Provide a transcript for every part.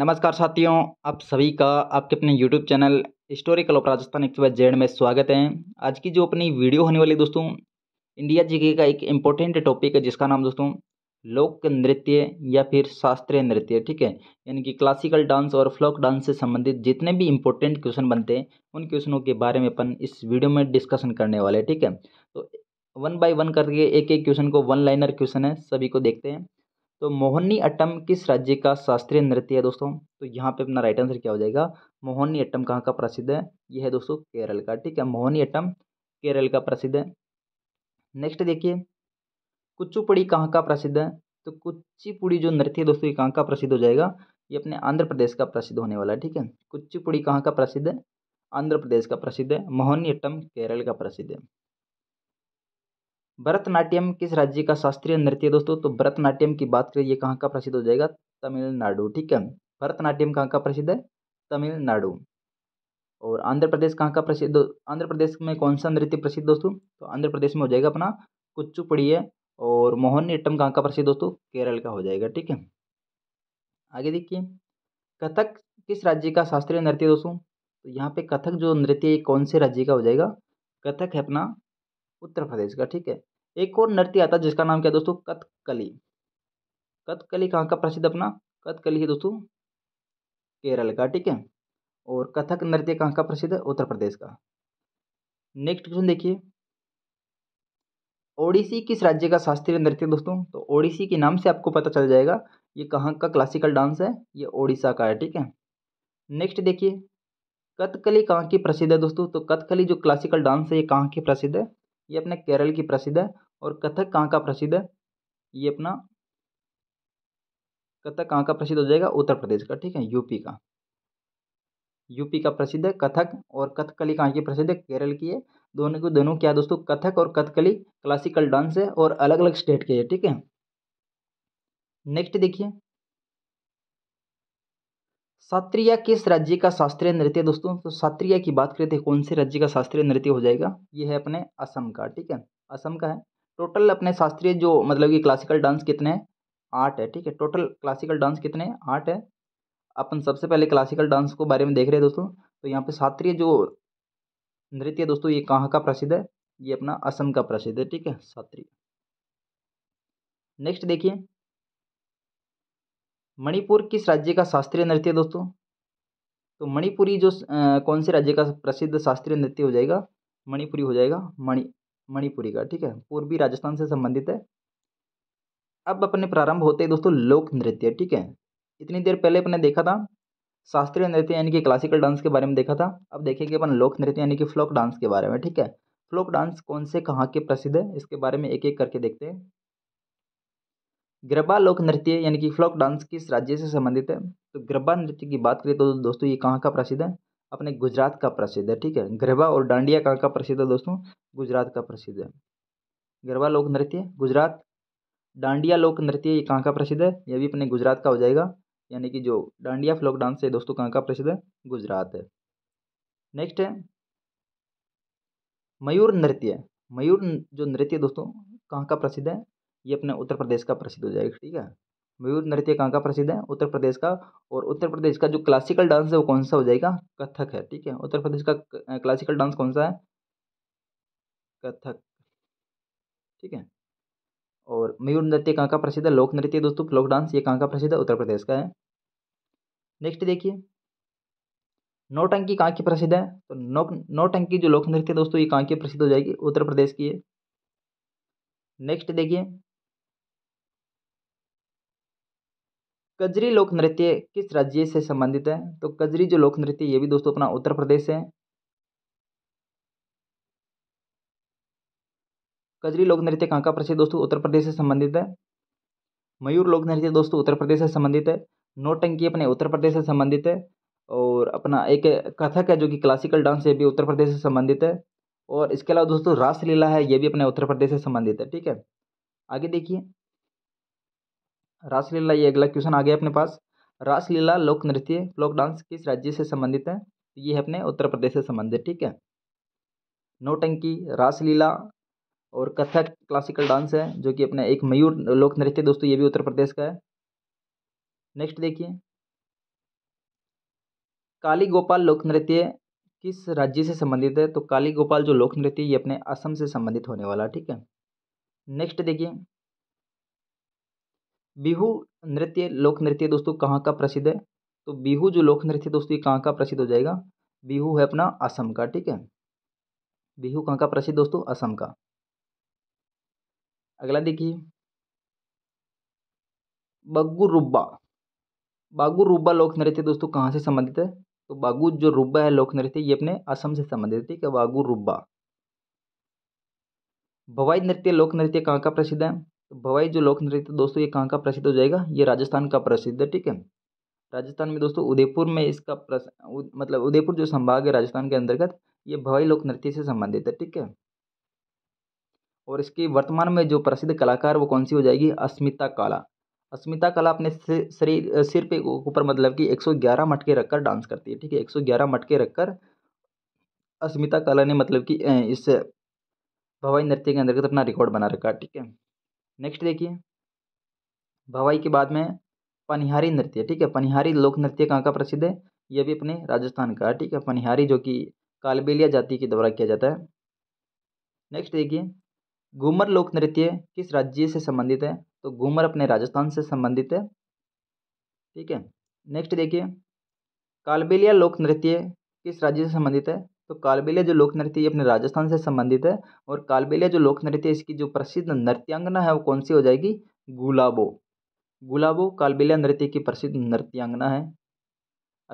नमस्कार साथियों आप सभी का आपके अपने YouTube channel historical of Rajasthan एक जेड में स्वागत है आज की जो अपनी वीडियो होने वाली दोस्तों इंडिया जीके का एक इम्पोर्टेंट टॉपिक है जिसका नाम दोस्तों लोक नृत्य या फिर शास्त्रीय नृत्य ठीक है यानी कि क्लासिकल डांस और फ्लोक डांस से संबंधित जितने भी इंपॉर्टेंट क्वेश्चन बनते हैं उन क्वेश्चनों के बारे में अपन इस वीडियो में डिस्कशन करने वाले हैं ठीक है तो वन बाय वन करके एक एक क्वेश्चन को वन लाइनर क्वेश्चन है सभी को देखते हैं तो अट्टम किस राज्य का शास्त्रीय नृत्य है दोस्तों तो यहाँ पे अपना राइट आंसर क्या हो जाएगा अट्टम कहाँ का प्रसिद्ध है यह है दोस्तों केरल का ठीक है अट्टम केरल का प्रसिद्ध है नेक्स्ट देखिए कुचुपुड़ी कहाँ का प्रसिद्ध है तो कुचिपुड़ी जो नृत्य है दोस्तों ये कहाँ का प्रसिद्ध हो जाएगा ये अपने आंध्र प्रदेश का प्रसिद्ध होने वाला है ठीक है कुचिपुड़ी कहाँ का प्रसिद्ध है आंध्र प्रदेश का प्रसिद्ध है अट्टम केरल का प्रसिद्ध है भरतनाट्यम किस राज्य का शास्त्रीय नृत्य है दोस्तों तो भरतनाट्यम की बात करें ये कहाँ का प्रसिद्ध हो जाएगा तमिलनाडु ठीक है भरतनाट्यम कहाँ का प्रसिद्ध है तमिलनाडु और आंध्र प्रदेश कहाँ का प्रसिद्ध आंध्र प्रदेश में कौन सा नृत्य प्रसिद्ध दोस्तों तो आंध्र प्रदेश में हो जाएगा अपना कुच्चुपड़ी है और मोहन नृत्यम कहाँ का प्रसिद्ध दोस्तों केरल का हो जाएगा ठीक है आगे देखिए कथक किस राज्य का शास्त्रीय नृत्य दोस्तों तो यहाँ पे कथक जो नृत्य कौन से राज्य का हो जाएगा कथक है अपना उत्तर प्रदेश का ठीक है एक और नृत्य आता है जिसका नाम क्या दोस्तों कथकली कथकली कहाँ का प्रसिद्ध अपना कथकली है दोस्तों केरल का ठीक है और कथक नृत्य कहाँ का प्रसिद्ध है उत्तर प्रदेश का नेक्स्ट क्वेश्चन देखिए ओडिसी किस राज्य का शास्त्रीय नृत्य दोस्तों तो ओडिसी के नाम से आपको पता चल जाएगा ये कहाँ का क्लासिकल डांस है ये ओडिशा का है ठीक है नेक्स्ट देखिए कथकली कहाँ की प्रसिद्ध है दोस्तों तो कथकली जो क्लासिकल डांस है ये कहाँ की प्रसिद्ध है ये अपने केरल की प्रसिद्ध है और कथक कहाँ का प्रसिद्ध है ये अपना कथक कहाँ का प्रसिद्ध हो जाएगा उत्तर प्रदेश का ठीक है यूपी का यूपी का प्रसिद्ध है कथक और कथकली कहाँ की प्रसिद्ध है केरल की है दोनों को दोनों क्या दोस्तों कथक और कथकली क्लासिकल डांस है और अलग अलग स्टेट के है ठीक है नेक्स्ट देखिए शास्त्रीय किस राज्य का शास्त्रीय नृत्य है दोस्तों तो शास्त्रीय की बात करें तो कौन से राज्य का शास्त्रीय नृत्य हो जाएगा ये है अपने असम का ठीक है असम का है टोटल अपने शास्त्रीय जो मतलब कि क्लासिकल डांस कितने हैं आठ है ठीक है टोटल क्लासिकल डांस कितने हैं आठ है अपन सबसे पहले क्लासिकल डांस को बारे में देख रहे हैं दोस्तों तो यहाँ पे शास्त्रीय जो नृत्य दोस्तों ये कहाँ का प्रसिद्ध है ये अपना असम का प्रसिद्ध है ठीक है शास्त्रीय नेक्स्ट देखिए मणिपुर किस राज्य का शास्त्रीय नृत्य है दोस्तों तो मणिपुरी जो कौन से राज्य का प्रसिद्ध शास्त्रीय नृत्य हो जाएगा मणिपुरी हो जाएगा मणि मणिपुरी का ठीक है पूर्वी राजस्थान से संबंधित है अब अपने प्रारंभ होते हैं दोस्तों लोक नृत्य ठीक है इतनी देर पहले अपने देखा था शास्त्रीय नृत्य यानी कि क्लासिकल डांस के बारे में देखा था अब देखेंगे अपन लोक नृत्य यानी कि फ्लोक डांस के बारे में ठीक है फ्लोक डांस कौन से कहाँ के प्रसिद्ध है इसके बारे में एक एक करके देखते हैं गरबा लोक नृत्य यानी कि फ्लोक डांस किस राज्य से संबंधित है तो गरबा नृत्य की बात करें तो दोस्तों ये कहाँ का प्रसिद्ध है अपने गुजरात का प्रसिद्ध है ठीक है गरबा और डांडिया कहाँ का प्रसिद्ध है दोस्तों गुजरात का प्रसिद्ध है गरबा लोक नृत्य गुजरात डांडिया लोक नृत्य ये कहाँ का प्रसिद्ध है यह भी अपने गुजरात का हो जाएगा यानी कि जो डांडिया फ्लोक डांस है दोस्तों कहाँ का प्रसिद्ध है गुजरात है नेक्स्ट है मयूर नृत्य मयूर जो नृत्य दोस्तों कहाँ का प्रसिद्ध है ये अपने उत्तर प्रदेश का प्रसिद्ध हो जाएगा ठीक है मयूर नृत्य कहाँ का प्रसिद्ध है उत्तर प्रदेश का और उत्तर प्रदेश का जो क्लासिकल डांस है वो कौन सा हो जाएगा कथक है ठीक है उत्तर प्रदेश का क्लासिकल डांस कौन सा है कथक ठीक है और मयूर नृत्य कहाँ का प्रसिद्ध है लोक नृत्य दोस्तों लोक डांस ये कहाँ का प्रसिद्ध है उत्तर प्रदेश का है नेक्स्ट देखिए नौटंकी कहाँ की प्रसिद्ध है तो नौ नौटंकी जो लोक नृत्य दोस्तों ये कहाँ की प्रसिद्ध हो जाएगी उत्तर प्रदेश की है नेक्स्ट देखिए कजरी लोक नृत्य किस राज्य से संबंधित है तो कजरी जो लोक नृत्य ये भी दोस्तों अपना उत्तर प्रदेश से है कजरी लोक नृत्य कहाँ का प्रसिद्ध दोस्तों उत्तर प्रदेश से संबंधित है मयूर लोक नृत्य दोस्तों उत्तर प्रदेश से संबंधित है नौटंकी अपने उत्तर प्रदेश से संबंधित है और अपना एक कथक है जो कि क्लासिकल डांस ये भी उत्तर प्रदेश से संबंधित है और इसके अलावा दोस्तों रासलीला है ये भी अपने उत्तर प्रदेश से संबंधित है ठीक है आगे देखिए रासलीला ये अगला क्वेश्चन आ गया अपने पास रासलीला लोक नृत्य लोक डांस किस राज्य से संबंधित है तो ये है अपने उत्तर प्रदेश से संबंधित ठीक है नोटंकी रासलीला और कथक क्लासिकल डांस है जो कि अपने एक मयूर लोक नृत्य दोस्तों ये भी उत्तर प्रदेश का है नेक्स्ट देखिए काली गोपाल लोक नृत्य किस राज्य से संबंधित है तो काली गोपाल जो लोक नृत्य ये अपने असम से संबंधित होने वाला ठीक है नेक्स्ट देखिए बिहू नृत्य लोक नृत्य दोस्तों कहाँ का प्रसिद्ध है तो बिहू जो लोक नृत्य दोस्तों ये कहाँ का प्रसिद्ध हो जाएगा बिहू है अपना असम का ठीक है बिहू कहाँ का प्रसिद्ध दोस्तों असम का अगला देखिए बग्गू रुब्बा बागू रुब्बा लोक नृत्य दोस्तों कहाँ से संबंधित है तो बागू जो रुब्बा है लोक नृत्य ये अपने असम से संबंधित है ठीक है बागू रुब्बा भवाई नृत्य लोक नृत्य कहाँ का प्रसिद्ध है तो भवाई जो लोक नृत्य दोस्तों ये कहाँ का प्रसिद्ध हो जाएगा ये राजस्थान का प्रसिद्ध है ठीक है राजस्थान में दोस्तों उदयपुर में इसका प्रस उ... मतलब उदयपुर जो संभाग है राजस्थान के अंतर्गत ये भवाई लोक नृत्य से संबंधित है ठीक है और इसकी वर्तमान में जो प्रसिद्ध कलाकार वो कौन सी हो जाएगी अस्मिता काला अस्मिता काला अपने शरीर सिर पे ऊपर मतलब कि 111 मटके रखकर डांस करती है ठीक है 111 मटके रखकर अस्मिता काला ने मतलब कि इस भवाई नृत्य के अंतर्गत अपना रिकॉर्ड बना रखा है ठीक है नेक्स्ट देखिए भवाई के बाद में पनिहारी नृत्य ठीक है पनिहारी लोक नृत्य कहाँ का प्रसिद्ध है ये भी अपने राजस्थान का ठीक है पनिहारी जो कि कालबेलिया जाति के द्वारा किया जाता है नेक्स्ट देखिए घूमर लोक नृत्य किस राज्य से संबंधित है तो घूमर अपने राजस्थान से संबंधित है ठीक है नेक्स्ट देखिए कालबेलिया लोक नृत्य किस राज्य से संबंधित है तो कालबेलिया जो लोक नृत्य ये अपने राजस्थान से संबंधित है और कालबेलिया जो लोक नृत्य है इसकी जो प्रसिद्ध नृत्यांगना है वो कौन सी हो जाएगी गुलाबो गुलाबो कालबेलिया नृत्य की प्रसिद्ध नृत्यांगना है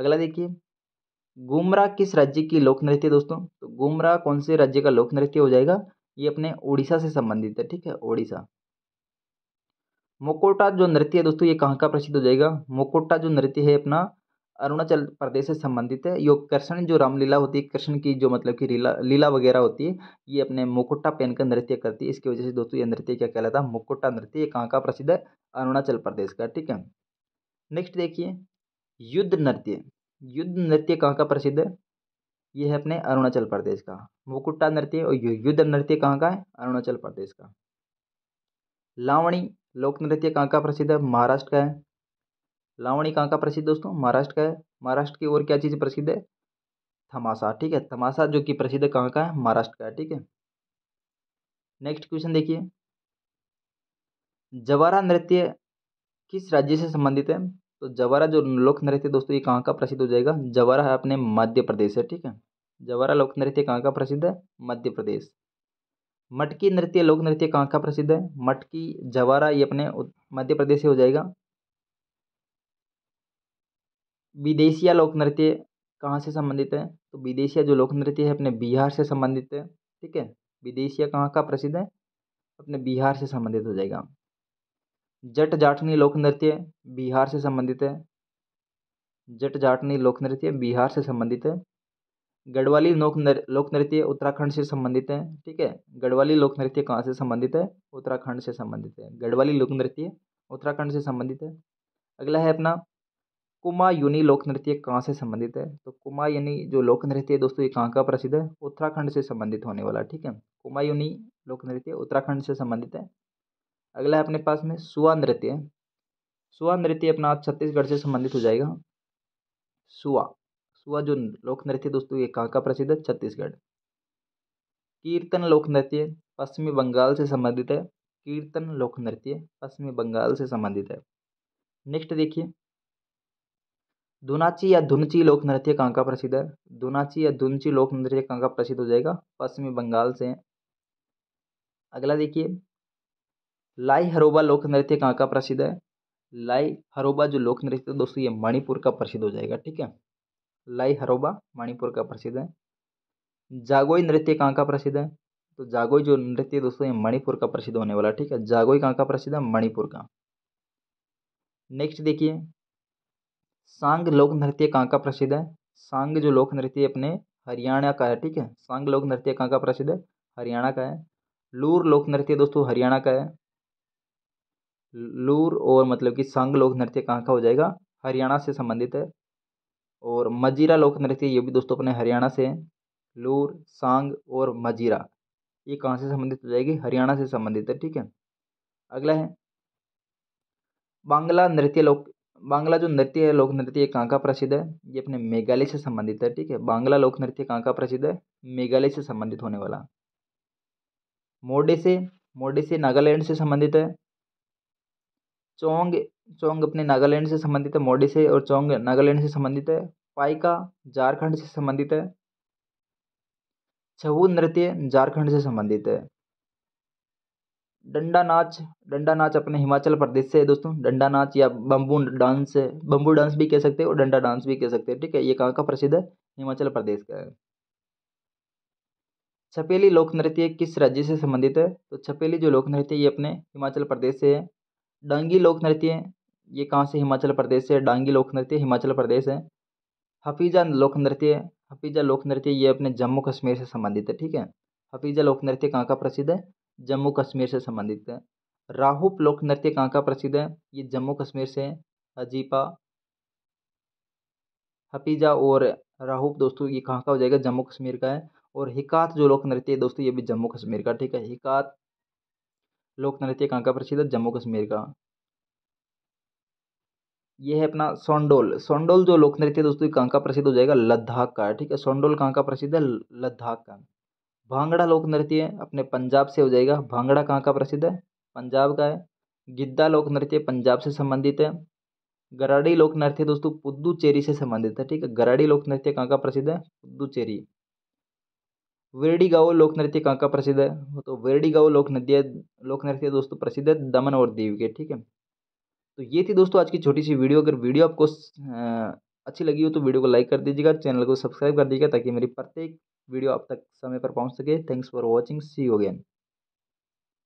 अगला देखिए गुमरा किस राज्य की लोक नृत्य दोस्तों तो गुमरा कौन से राज्य का लोक नृत्य हो जाएगा ये अपने उड़ीसा से संबंधित है ठीक है उड़ीसा मोकोटा जो नृत्य है दोस्तों ये कहाँ का प्रसिद्ध हो जाएगा मोकोटा जो नृत्य है अपना अरुणाचल प्रदेश से संबंधित है योग कृष्ण जो रामलीला होती है कृष्ण की जो मतलब कि लीला लीला वगैरह होती है ये अपने मुकुटा पहनकर नृत्य करती है इसकी वजह से दोस्तों ये नृत्य क्या कहलाता है मुकुट्टा नृत्य ये कहाँ का प्रसिद्ध है अरुणाचल प्रदेश का ठीक है नेक्स्ट देखिए युद्ध नृत्य युद्ध नृत्य कहाँ का प्रसिद्ध है ये है अपने अरुणाचल प्रदेश का मुकुट्टा नृत्य और युद्ध नृत्य कहाँ का है अरुणाचल प्रदेश का लावणी लोक नृत्य कहाँ का प्रसिद्ध है महाराष्ट्र का है लावणी कहाँ का प्रसिद्ध दोस्तों महाराष्ट्र का है महाराष्ट्र की और क्या चीज़ प्रसिद्ध है थमासा ठीक है थमासा जो कि प्रसिद्ध कहाँ का है महाराष्ट्र का है ठीक है नेक्स्ट क्वेश्चन देखिए जवारा नृत्य किस राज्य से संबंधित है तो जवारा जो लोक नृत्य दोस्तों ये कहाँ का प्रसिद्ध हो जाएगा जवारा है अपने मध्य प्रदेश है ठीक है जवारा लोक नृत्य कहाँ का प्रसिद्ध है मध्य प्रदेश मटकी नृत्य लोक नृत्य कहाँ का प्रसिद्ध है मटकी जवारा ये अपने मध्य प्रदेश से हो जाएगा विदेशिया लोक नृत्य कहाँ से संबंधित है तो विदेशिया जो लोक नृत्य है अपने बिहार से संबंधित है ठीक है विदेशिया कहाँ का प्रसिद्ध है अपने बिहार से संबंधित हो जाएगा जट जाटनी लोक नृत्य बिहार से संबंधित है जट जाटनी लोक नृत्य बिहार से संबंधित है गढ़वाली लोक नर लोक नृत्य उत्तराखंड से संबंधित है ठीक है गढ़वाली लोक नृत्य कहाँ से संबंधित है उत्तराखंड से संबंधित है गढ़वाली लोक नृत्य उत्तराखंड से संबंधित है अगला है अपना कुमायूनी लोक नृत्य कहाँ से संबंधित है तो कुमायूनी जो लोक नृत्य है दोस्तों ये कहाँ का प्रसिद्ध है उत्तराखंड से संबंधित होने वाला ठीक है कुमायूनी लोक नृत्य उत्तराखंड से संबंधित है अगला है अपने पास में सुआ नृत्य सुआ नृत्य अपना छत्तीसगढ़ से संबंधित हो जाएगा सुआ सुआ जो लोक नृत्य दोस्तों ये कहाँ का प्रसिद्ध है छत्तीसगढ़ कीर्तन लोक नृत्य पश्चिमी बंगाल से संबंधित है कीर्तन लोक नृत्य पश्चिमी बंगाल से संबंधित है नेक्स्ट देखिए दुनाची या धुनची लोक नृत्य कहाँ का प्रसिद्ध है दुनाची या धुनची लोक नृत्य कहाँ का प्रसिद्ध हो जाएगा पश्चिमी बंगाल से अगला देखिए लाई हरोबा लोक नृत्य कहाँ का प्रसिद्ध है लाई हरोबा जो लोक नृत्य है दोस्तों ये मणिपुर का प्रसिद्ध हो जाएगा ठीक है लाई हरोबा मणिपुर का प्रसिद्ध है जागोई नृत्य कहाँ का प्रसिद्ध है तो जागोई जो नृत्य है दोस्तों ये मणिपुर का प्रसिद्ध होने वाला ठीक है जागोई कहाँ का प्रसिद्ध है मणिपुर का नेक्स्ट देखिए सांग लोक नृत्य कहाँ का प्रसिद्ध है सांग जो लोक नृत्य अपने हरियाणा का है ठीक है सांग लोक नृत्य कहाँ का प्रसिद्ध है हरियाणा का है लूर लोक नृत्य दोस्तों हरियाणा का है लूर और मतलब कि सांग लोक नृत्य कहाँ का हो जाएगा हरियाणा से संबंधित है और मजीरा लोक नृत्य ये भी दोस्तों अपने हरियाणा से है लूर सांग और मजीरा ये कहाँ से संबंधित हो जाएगी हरियाणा से संबंधित है ठीक है अगला है बांग्ला नृत्य लोक बांग्ला जो नृत्य है लोक नृत्य कहाँ का प्रसिद्ध है ये अपने मेघालय से संबंधित है ठीक है बांग्ला लोक नृत्य कहाँ का प्रसिद्ध है मेघालय से संबंधित होने वाला मोडे से मोडे से नागालैंड से संबंधित है चोंग चोंग अपने नागालैंड से संबंधित है मोडे से और चोंग नागालैंड से संबंधित है पाइका झारखंड से संबंधित है छऊ नृत्य झारखंड से संबंधित है डंडा नाच डंडा नाच अपने हिमाचल प्रदेश से है दोस्तों डंडा नाच या बम्बू डांस है बम्बू डांस भी कह सकते हैं और डंडा डांस भी कह सकते हैं ठीक है ये कहाँ का प्रसिद्ध है हिमाचल प्रदेश का है छपेली लोक नृत्य किस राज्य से संबंधित है तो छपेली जो लोक नृत्य ये अपने हिमाचल प्रदेश से है डांगी लोक नृत्य ये कहाँ से हिमाचल प्रदेश से डांगी लोक नृत्य हिमाचल प्रदेश है हफीजा लोक नृत्य हफीजा लोक नृत्य ये अपने जम्मू कश्मीर से संबंधित है ठीक है हफीजा लोक नृत्य कहाँ का प्रसिद्ध है जम्मू कश्मीर से संबंधित है राहुप लोक नृत्य कहाँ का प्रसिद्ध है ये जम्मू कश्मीर से है अजीपा हपीजा और राहुप दोस्तों ये कहाँ का हो जाएगा जम्मू कश्मीर का है और हिकात जो लोक नृत्य है दोस्तों ये भी जम्मू कश्मीर का ठीक है हिकात लोक नृत्य कहाँ का प्रसिद्ध है जम्मू कश्मीर का ये है अपना सोंडोल सोंडोल जो लोक नृत्य है दोस्तों कहाँ का प्रसिद्ध हो जाएगा लद्दाख का ठीक है सोंडोल कहाँ का प्रसिद्ध है लद्दाख का भांगड़ा लोक नृत्य अपने पंजाब से हो जाएगा भांगड़ा कहाँ का प्रसिद्ध है पंजाब का है गिद्दा लोक नृत्य पंजाब से संबंधित है गराड़ी लोक नृत्य दोस्तों पुद्दुचेरी से संबंधित है ठीक है गराड़ी लोक नृत्य कहाँ का प्रसिद्ध है पुद्दुचेरी गाँव लोक नृत्य कहाँ का प्रसिद्ध है तो गाँव लोक नृत्य लोक नृत्य दोस्तों प्रसिद्ध है दमन और दीव के ठीक है तो ये थी दोस्तों आज की छोटी सी वीडियो अगर वीडियो आपको अच्छी लगी हो तो वीडियो को लाइक कर दीजिएगा चैनल को सब्सक्राइब कर दीजिएगा ताकि मेरी प्रत्येक वीडियो आप तक समय पर पहुंच सके thanks for watching see you again